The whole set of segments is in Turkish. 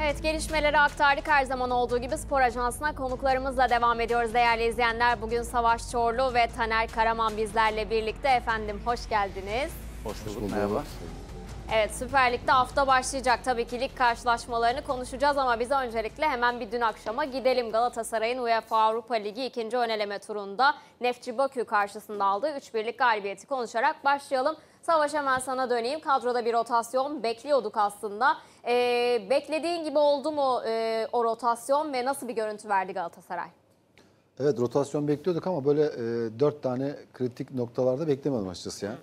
Evet gelişmeleri aktardık her zaman olduğu gibi spor ajansına konuklarımızla devam ediyoruz değerli izleyenler. Bugün Savaş Çorlu ve Taner Karaman bizlerle birlikte efendim hoş geldiniz. Hoş bulduk, merhaba. Evet Süper Lig'de hafta başlayacak. Tabii ki lig karşılaşmalarını konuşacağız ama biz öncelikle hemen bir dün akşama gidelim. Galatasaray'ın UEFA Avrupa Ligi ikinci öneleme turunda Nefçi Bakü karşısında aldığı 3-1'lik galibiyeti konuşarak başlayalım. Savaş hemen sana döneyim. Kadroda bir rotasyon bekliyorduk aslında. Ee, beklediğin gibi oldu mu e, o rotasyon ve nasıl bir görüntü verdi Galatasaray? Evet rotasyon bekliyorduk ama böyle e, 4 tane kritik noktalarda beklemedim açıkçası ya.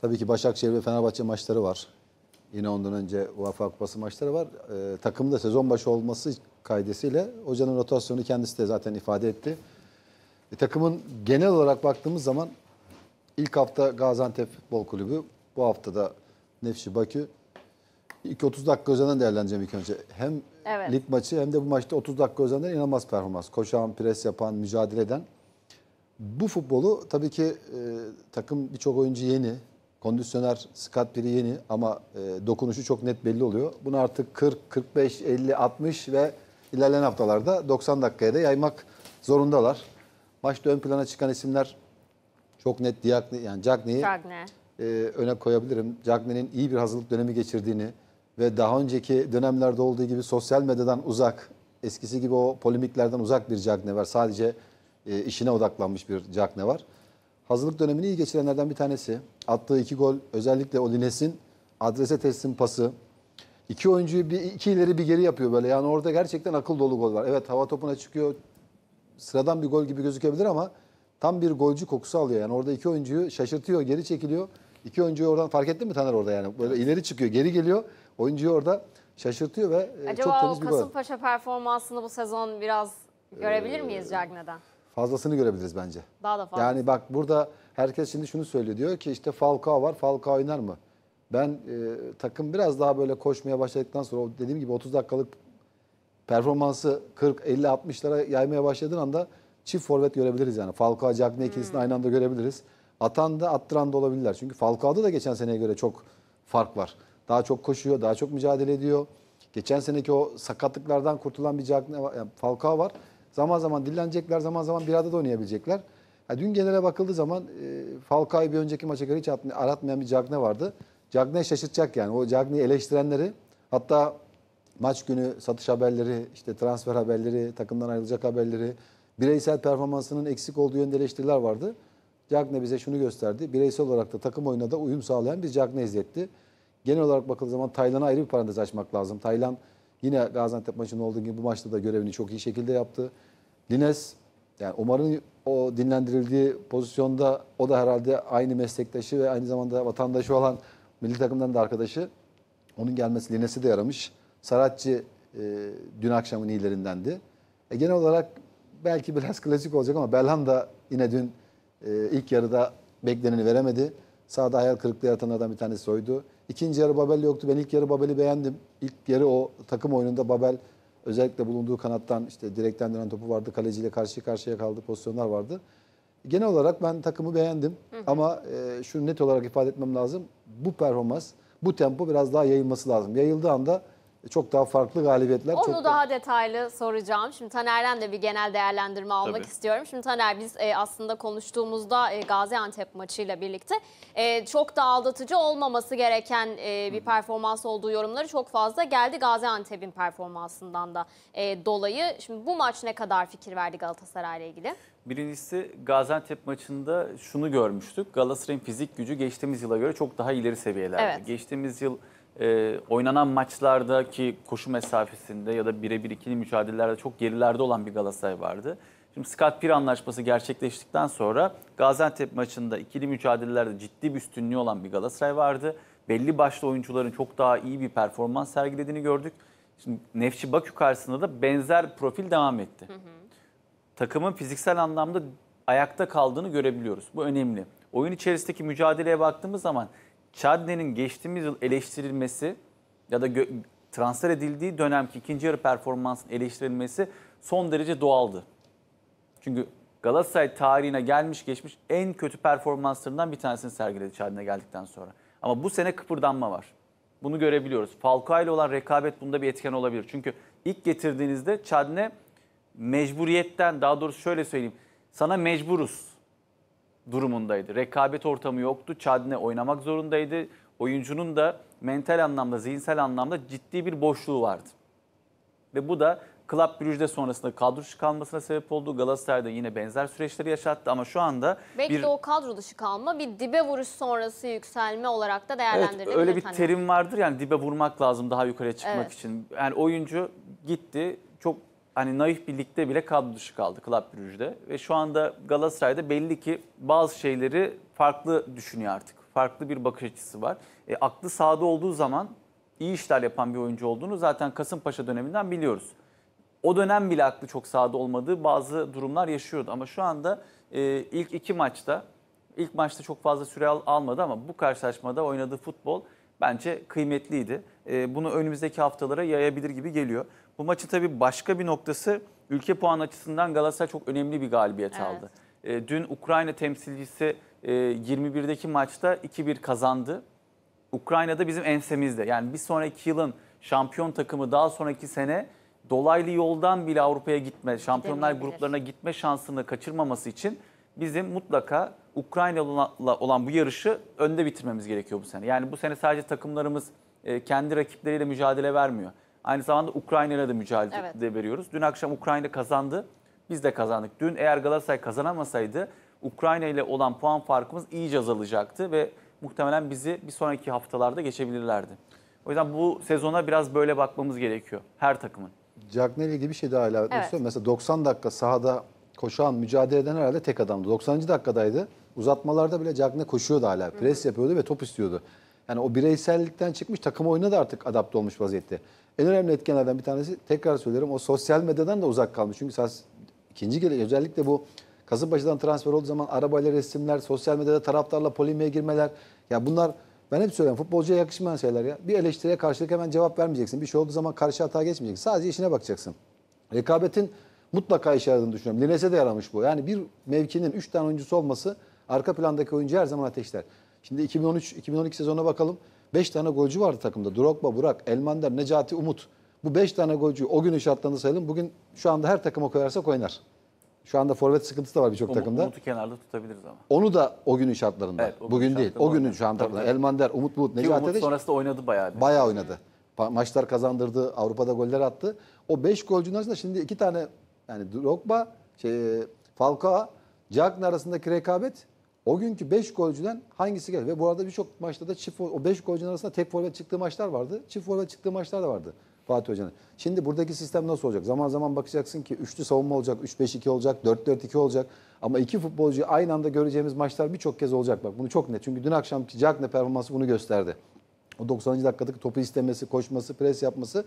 Tabii ki Başakşehir ve Fenerbahçe maçları var. Yine ondan önce UEFA Kupası maçları var. E, takımda sezon başı olması kaydesiyle hocanın rotasyonu kendisi de zaten ifade etti. E, takımın genel olarak baktığımız zaman İlk hafta Gaziantep Futbol Kulübü. Bu hafta da Nefşi Bakü. İlk 30 dakika üzerinden değerlendireceğim ilk önce. Hem evet. lig maçı hem de bu maçta 30 dakika üzerinden inanılmaz performans. Koşan, pres yapan, mücadele eden. Bu futbolu tabii ki e, takım birçok oyuncu yeni. Kondisyoner, skat biri yeni ama e, dokunuşu çok net belli oluyor. Bunu artık 40, 45, 50, 60 ve ilerleyen haftalarda 90 dakikaya da yaymak zorundalar. Maçta ön plana çıkan isimler çok net Diakne, yani Cagney'i e, öne koyabilirim. Cagney'in iyi bir hazırlık dönemi geçirdiğini ve daha önceki dönemlerde olduğu gibi sosyal medyadan uzak, eskisi gibi o polemiklerden uzak bir Cagney var. Sadece e, işine odaklanmış bir Cagney var. Hazırlık dönemini iyi geçirenlerden bir tanesi. Attığı iki gol özellikle Oline'sin adrese teslim pası. İki oyuncuyu bir, iki ileri bir geri yapıyor böyle. Yani orada gerçekten akıl dolu gol var. Evet hava topuna çıkıyor. Sıradan bir gol gibi gözükebilir ama tam bir golcü kokusu alıyor. Yani orada iki oyuncuyu şaşırtıyor, geri çekiliyor. İki oyuncuyu oradan fark ettin mi Taner orada yani? Böyle ileri çıkıyor, geri geliyor. Oyuncuyu orada şaşırtıyor ve e, Acaba çok temiz bir gol. Acaba Kasımpaşa performansını bu sezon biraz görebilir ee, miyiz Cagney'den? Fazlasını görebiliriz bence. Daha da fazla. Yani bak burada herkes şimdi şunu söylüyor. Diyor ki işte Falcao var, Falcao oynar mı? Ben e, takım biraz daha böyle koşmaya başladıktan sonra dediğim gibi 30 dakikalık performansı 40, 50, 60'lara yaymaya başladığın anda çift forvet görebiliriz yani. Falcao, Cagney ikilisini hmm. aynı anda görebiliriz. Atan da attıran da olabilirler. Çünkü Falcao'da da geçen seneye göre çok fark var. Daha çok koşuyor, daha çok mücadele ediyor. Geçen seneki o sakatlıklardan kurtulan bir Cagney, yani Falcao var. Zaman zaman dillenecekler, zaman zaman bir arada da oynayabilecekler. Ya dün genele bakıldığı zaman e, Falcao'yu bir önceki maça göre hiç aratmayan bir Cagne vardı. Cagne şaşırtacak yani. O Cagne'yi eleştirenleri hatta maç günü satış haberleri, işte transfer haberleri, takımdan ayrılacak haberleri, bireysel performansının eksik olduğu yönde eleştiriler vardı. Cagne bize şunu gösterdi. Bireysel olarak da takım oyuna da uyum sağlayan bir Cagne izletti. Genel olarak bakıldığı zaman Taylan'a ayrı bir parantez açmak lazım. Taylan yine Gaziantep maçında olduğu gibi bu maçta da görevini çok iyi şekilde yaptı. Lines yani Umar'ın o dinlendirildiği pozisyonda o da herhalde aynı meslektaşı ve aynı zamanda vatandaşı olan milli takımdan da arkadaşı. Onun gelmesi Lines'i de yaramış. Saratçı e, dün akşamın iyilerindendi. E, genel olarak belki biraz klasik olacak ama Belhanda yine dün e, ilk yarıda bekleneni veremedi. Sağda hayal kırıklığı adam bir tanesi soydu. İkinci yarı Babel yoktu. Ben ilk yarı Babel'i beğendim. İlk yarı o takım oyununda Babel özellikle bulunduğu kanattan işte direkten dönen topu vardı. Kaleciyle karşı karşıya kaldı. Pozisyonlar vardı. Genel olarak ben takımı beğendim. Hı hı. Ama e, şunu net olarak ifade etmem lazım. Bu performans, bu tempo biraz daha yayılması lazım. Yayıldığı anda e, çok daha farklı galibiyetler. Onu çok daha da... detaylı soracağım. Şimdi Taner'den de bir genel değerlendirme almak Tabii. istiyorum. Şimdi Taner biz e, aslında konuştuğumuzda e, Gaziantep maçıyla birlikte e, çok da aldatıcı olmaması gereken e, bir performans olduğu yorumları çok fazla geldi Gaziantep'in performansından da e, dolayı. Şimdi bu maç ne kadar fikir verdi Galatasaray ile ilgili? Birincisi Gaziantep maçında şunu görmüştük. Galatasaray'ın fizik gücü geçtiğimiz yıla göre çok daha ileri seviyelerde. Evet. Geçtiğimiz yıl e, oynanan maçlardaki koşu mesafesinde ya da birebir ikili mücadelelerde çok gerilerde olan bir Galatasaray vardı. Şimdi Scott Pir anlaşması gerçekleştikten sonra Gaziantep maçında ikili mücadelelerde ciddi bir üstünlüğü olan bir Galatasaray vardı. Belli başlı oyuncuların çok daha iyi bir performans sergilediğini gördük. Şimdi Nefçi Bakü karşısında da benzer profil devam etti. Takımın fiziksel anlamda ayakta kaldığını görebiliyoruz. Bu önemli. Oyun içerisindeki mücadeleye baktığımız zaman Chadne'nin geçtiğimiz yıl eleştirilmesi ya da transfer edildiği dönemki ikinci yarı performansının eleştirilmesi son derece doğaldı. Çünkü Galatasaray tarihine gelmiş geçmiş en kötü performanslarından bir tanesini sergiledi Chadne geldikten sonra. Ama bu sene kıpırdanma var. Bunu görebiliyoruz. Falcao ile olan rekabet bunda bir etken olabilir. Çünkü ilk getirdiğinizde Chadney mecburiyetten daha doğrusu şöyle söyleyeyim. Sana mecburuz durumundaydı. Rekabet ortamı yoktu. Çadne oynamak zorundaydı. Oyuncunun da mental anlamda, zihinsel anlamda ciddi bir boşluğu vardı. Ve bu da Club Brugge'de sonrasında kadro dışı kalmasına sebep oldu. Galatasaray'da yine benzer süreçleri yaşattı ama şu anda... Belki bir... de o kadro dışı kalma bir dibe vuruş sonrası yükselme olarak da değerlendirilebilir. Evet, öyle bir terim vardır yani dibe vurmak lazım daha yukarıya çıkmak evet. için. Yani oyuncu gitti çok hani naif bir ligde bile kadro dışı kaldı Club Brugge'de. Ve şu anda Galatasaray'da belli ki bazı şeyleri farklı düşünüyor artık. Farklı bir bakış açısı var. E, aklı sahada olduğu zaman iyi işler yapan bir oyuncu olduğunu zaten Kasımpaşa döneminden biliyoruz. O dönem bile aklı çok sahada olmadığı bazı durumlar yaşıyordu. Ama şu anda e, ilk iki maçta, ilk maçta çok fazla süre al, almadı ama bu karşılaşmada oynadığı futbol bence kıymetliydi. Ee, bunu önümüzdeki haftalara yayabilir gibi geliyor. Bu maçı tabii başka bir noktası ülke puan açısından Galatasaray çok önemli bir galibiyet evet. aldı. Ee, dün Ukrayna temsilcisi 21'deki e, maçta 2-1 kazandı. Ukrayna'da bizim ensemizde. Yani bir sonraki yılın şampiyon takımı daha sonraki sene dolaylı yoldan bile Avrupa'ya gitme, şampiyonlar gruplarına gitme şansını kaçırmaması için bizim mutlaka Ukrayna'la olan bu yarışı önde bitirmemiz gerekiyor bu sene. Yani bu sene sadece takımlarımız e, kendi rakipleriyle mücadele vermiyor. Aynı zamanda Ukrayna'yla da mücadele evet. veriyoruz. Dün akşam Ukrayna kazandı. Biz de kazandık. Dün eğer Galatasaray kazanamasaydı Ukrayna ile olan puan farkımız iyice azalacaktı ve muhtemelen bizi bir sonraki haftalarda geçebilirlerdi. O yüzden bu sezona biraz böyle bakmamız gerekiyor her takımın. Cagney ilgili bir şey daha ilave evet. istiyorum. Mesela 90 dakika sahada koşan, mücadele eden herhalde tek adamdı. 90. dakikadaydı. Uzatmalarda bile Cagney koşuyordu hala. Pres yapıyordu ve top istiyordu. Yani o bireysellikten çıkmış takım oyuna da artık adapte olmuş vaziyette. En önemli etkenlerden bir tanesi tekrar söylüyorum o sosyal medyadan da uzak kalmış. Çünkü sas, ikinci gele özellikle bu Kasımpaşa'dan transfer olduğu zaman arabayla resimler, sosyal medyada taraftarla polemiğe girmeler. Ya bunlar ben hep söylüyorum futbolcuya yakışmayan şeyler ya. Bir eleştiriye karşılık hemen cevap vermeyeceksin. Bir şey olduğu zaman karşı hata geçmeyeceksin. Sadece işine bakacaksın. Rekabetin mutlaka işe yaradığını düşünüyorum. Lines'e de yaramış bu. Yani bir mevkinin 3 tane oyuncusu olması arka plandaki oyuncu her zaman ateşler. Şimdi 2013-2012 sezonuna bakalım. 5 tane golcü vardı takımda. Drogba, Burak, Elmander, Necati, Umut. Bu 5 tane golcü o günün şartlarını sayalım. Bugün şu anda her takıma koyarsak oynar. Şu anda forvet sıkıntısı da var birçok takımda. Umut'u kenarda tutabiliriz ama. Onu da o günün şartlarında. Evet, o günün Bugün değil. O günün şu anda. Elmander, Umut Umut, Necati Umut sonrasında oynadı bayağı. Bayağı oynadı. Maçlar kazandırdı. Avrupa'da goller attı. O 5 golcünün arasında şimdi 2 tane yani Drogba, şey, e, Falcao, Cagney arasındaki rekabet o günkü 5 golcüden hangisi geldi? Ve bu arada birçok maçta da çift o 5 golcünün arasında tek forvet çıktığı maçlar vardı. Çift forvet çıktığı maçlar da vardı Fatih Hoca'nın. Şimdi buradaki sistem nasıl olacak? Zaman zaman bakacaksın ki üçlü savunma olacak, 3-5-2 olacak, 4-4-2 olacak. Ama iki futbolcu aynı anda göreceğimiz maçlar birçok kez olacak. Bak bunu çok net. Çünkü dün akşamki Cagney performansı bunu gösterdi. O 90. dakikadaki topu istemesi, koşması, pres yapması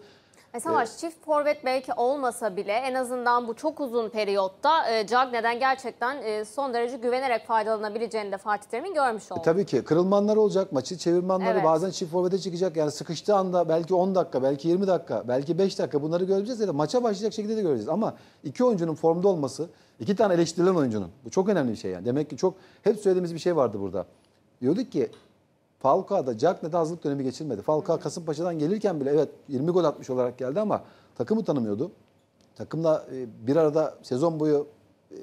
e, Savaş evet. çift forvet belki olmasa bile en azından bu çok uzun periyotta e, Cagne'den gerçekten e, son derece güvenerek faydalanabileceğini de Fatih Terim'in görmüş e, oldu. E, tabii ki kırılmanlar olacak maçı çevirmanları evet. bazen çift forvete çıkacak yani sıkıştığı anda belki 10 dakika belki 20 dakika belki 5 dakika bunları göreceğiz ya da maça başlayacak şekilde de göreceğiz ama iki oyuncunun formda olması iki tane eleştirilen oyuncunun bu çok önemli bir şey yani demek ki çok hep söylediğimiz bir şey vardı burada diyorduk ki Falcao'da, Cagney'de hazırlık dönemi geçirmedi. Falcao Kasımpaşa'dan gelirken bile evet 20 gol atmış olarak geldi ama takımı tanımıyordu. Takımla e, bir arada sezon boyu e,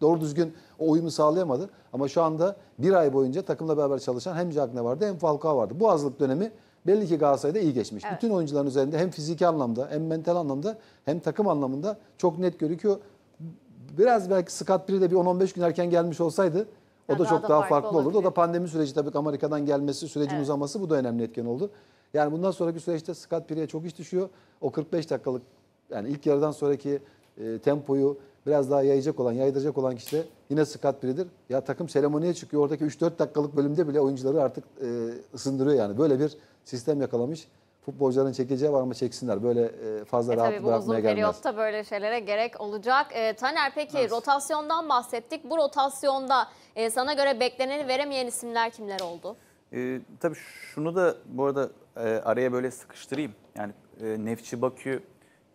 doğru düzgün o uyumu sağlayamadı. Ama şu anda bir ay boyunca takımla beraber çalışan hem Cagne vardı hem Falcao vardı. Bu hazırlık dönemi belli ki Galatasaray'da iyi geçmiş. Evet. Bütün oyuncuların üzerinde hem fiziki anlamda hem mental anlamda hem takım anlamında çok net görüküyor. Biraz belki Scott Piri de bir 10-15 gün erken gelmiş olsaydı o da çok da daha farklı, farklı olurdu. O da pandemi süreci tabii Amerika'dan gelmesi, sürecin evet. uzaması bu da önemli etken oldu. Yani bundan sonraki süreçte Scott Piri'ye çok iş düşüyor. O 45 dakikalık yani ilk yarıdan sonraki e, tempoyu biraz daha yayacak olan, yaydıracak olan kişi de yine Scott Piri'dir. Ya takım seremoniye çıkıyor. Oradaki 3-4 dakikalık bölümde bile oyuncuları artık e, ısındırıyor yani. Böyle bir sistem yakalamış futbolcuların çekeceği var ama çeksinler. Böyle e, fazla e, rahat tabii, bırakmaya uzun gelmez. uzun periyotta böyle şeylere gerek olacak. E, Taner peki evet. rotasyondan bahsettik. Bu rotasyonda e, sana göre bekleneni veremeyen isimler kimler oldu? E, tabii şunu da bu arada e, araya böyle sıkıştırayım. Yani e, Nefçi Bakü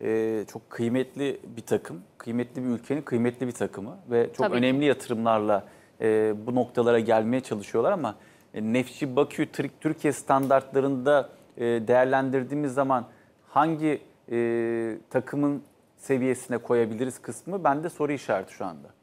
e, çok kıymetli bir takım. Kıymetli bir ülkenin kıymetli bir takımı. Ve çok tabii. önemli yatırımlarla e, bu noktalara gelmeye çalışıyorlar ama... E, Nefçi Bakü Türkiye standartlarında e, değerlendirdiğimiz zaman hangi e, takımın seviyesine koyabiliriz kısmı bende soru işareti şu anda.